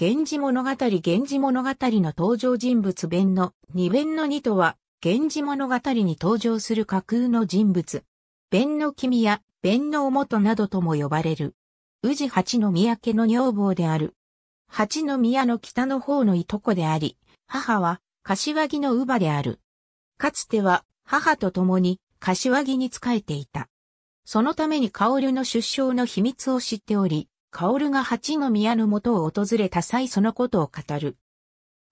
源氏物語源氏物語の登場人物弁の二弁の二とは、源氏物語に登場する架空の人物。弁の君や弁の元などとも呼ばれる。宇治八の宮家の女房である。八の宮の北の方のいとこであり、母は柏木の乳母である。かつては母と共に柏木に仕えていた。そのために薫の出生の秘密を知っており、薫が八宮の元を訪れた際そのことを語る。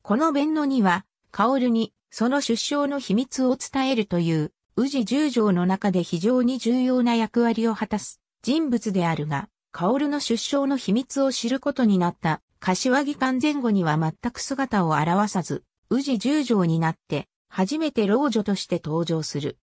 この弁のには、薫にその出生の秘密を伝えるという、宇治十条の中で非常に重要な役割を果たす人物であるが、薫の出生の秘密を知ることになった柏木館前後には全く姿を現さず、宇治十条になって、初めて老女として登場する。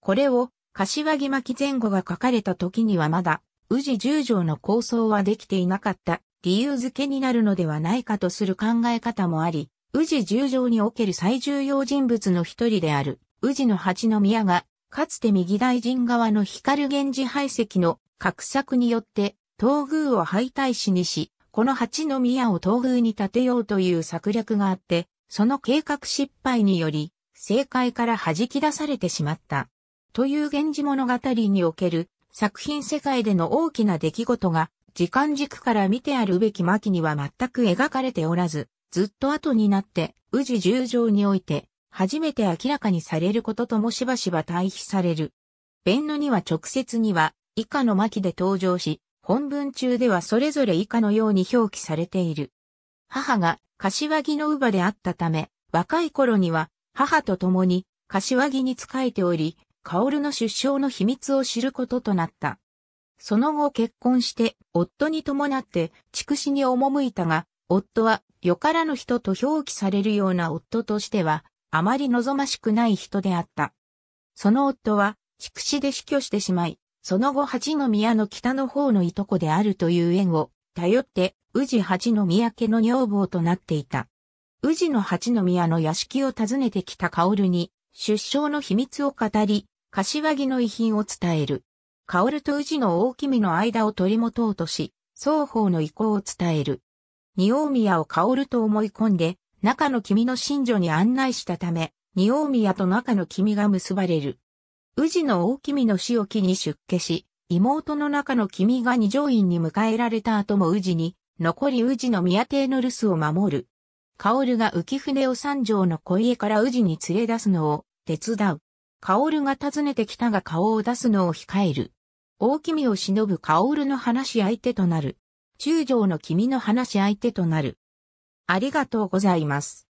これを、柏木巻前後が書かれた時にはまだ、宇治十条の構想はできていなかった理由付けになるのではないかとする考え方もあり、宇治十条における最重要人物の一人である宇治の八宮が、かつて右大臣側の光源氏排斥の格策によって東宮を敗退しにし、この八宮を東宮に建てようという策略があって、その計画失敗により、政界から弾き出されてしまった。という源氏物語における作品世界での大きな出来事が、時間軸から見てあるべき巻には全く描かれておらず、ずっと後になって、宇治十条において、初めて明らかにされることともしばしば対比される。弁のには直接には、以下の巻で登場し、本文中ではそれぞれ以下のように表記されている。母が柏木の乳母であったため、若い頃には母と共に柏木に仕えており、カオルの出生の秘密を知ることとなった。その後結婚して、夫に伴って、畜生に赴いたが、夫は、よからぬ人と表記されるような夫としては、あまり望ましくない人であった。その夫は、畜生で死去してしまい、その後八宮の北の方のいとこであるという縁を、頼って、宇治八宮家の女房となっていた。宇治の八宮の屋敷を訪ねてきたカオルに、出生の秘密を語り、柏木の遺品を伝える。薫と宇治の大君の間を取り持とうとし、双方の意向を伝える。二大宮を薫と思い込んで、中の君の信女に案内したため、二大宮と中の君が結ばれる。宇治の大君の死を機に出家し、妹の中の君が二条院に迎えられた後も宇治に、残り宇治の宮邸の留守を守る。薫が浮舟を三条の小家から宇治に連れ出すのを手伝う。薫が訪ねてきたが顔を出すのを控える。大君を忍ぶ薫の話し相手となる。中将の君の話し相手となる。ありがとうございます。